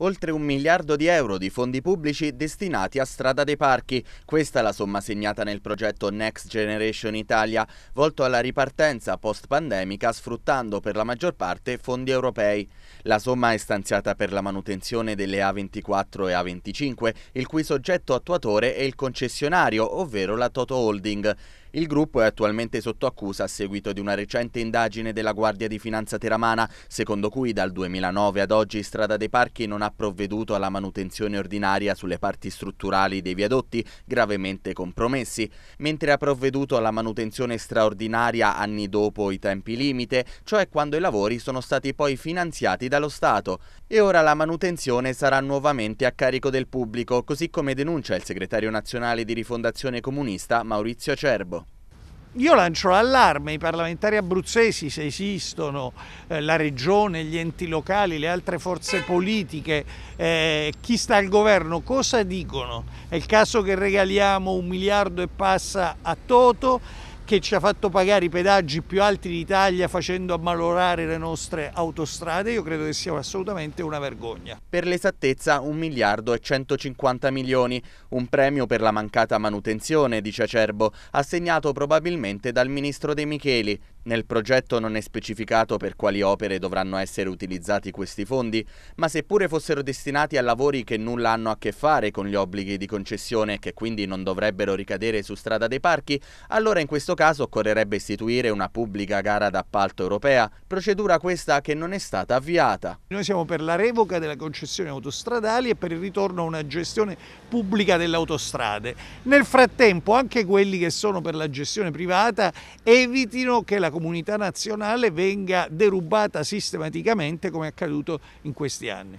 Oltre un miliardo di euro di fondi pubblici destinati a Strada dei Parchi. Questa è la somma segnata nel progetto Next Generation Italia, volto alla ripartenza post-pandemica sfruttando per la maggior parte fondi europei. La somma è stanziata per la manutenzione delle A24 e A25, il cui soggetto attuatore è il concessionario, ovvero la Toto Holding. Il gruppo è attualmente sotto accusa a seguito di una recente indagine della Guardia di Finanza Teramana, secondo cui dal 2009 ad oggi Strada dei Parchi non ha provveduto alla manutenzione ordinaria sulle parti strutturali dei viadotti gravemente compromessi, mentre ha provveduto alla manutenzione straordinaria anni dopo i tempi limite, cioè quando i lavori sono stati poi finanziati dallo Stato. E ora la manutenzione sarà nuovamente a carico del pubblico, così come denuncia il segretario nazionale di Rifondazione Comunista Maurizio Acerbo. Io lancio l'allarme, i parlamentari abruzzesi se esistono, eh, la regione, gli enti locali, le altre forze politiche, eh, chi sta al governo, cosa dicono? È il caso che regaliamo un miliardo e passa a Toto? che ci ha fatto pagare i pedaggi più alti d'Italia facendo ammalorare le nostre autostrade, io credo che sia assolutamente una vergogna. Per l'esattezza 1 miliardo e 150 milioni, un premio per la mancata manutenzione, dice Acerbo, assegnato probabilmente dal ministro De Micheli, nel progetto non è specificato per quali opere dovranno essere utilizzati questi fondi, ma seppure fossero destinati a lavori che nulla hanno a che fare con gli obblighi di concessione e che quindi non dovrebbero ricadere su strada dei parchi, allora in questo caso occorrerebbe istituire una pubblica gara d'appalto europea, procedura questa che non è stata avviata. Noi siamo per la revoca della concessione autostradali e per il ritorno a una gestione pubblica delle autostrade. Nel frattempo anche quelli che sono per la gestione privata evitino che la comunità nazionale venga derubata sistematicamente come è accaduto in questi anni.